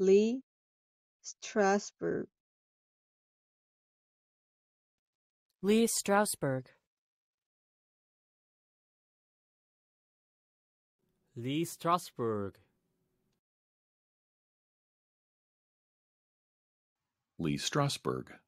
Lee, Strasberg. Lee Strasberg. Lee Strasberg. Lee Strasberg.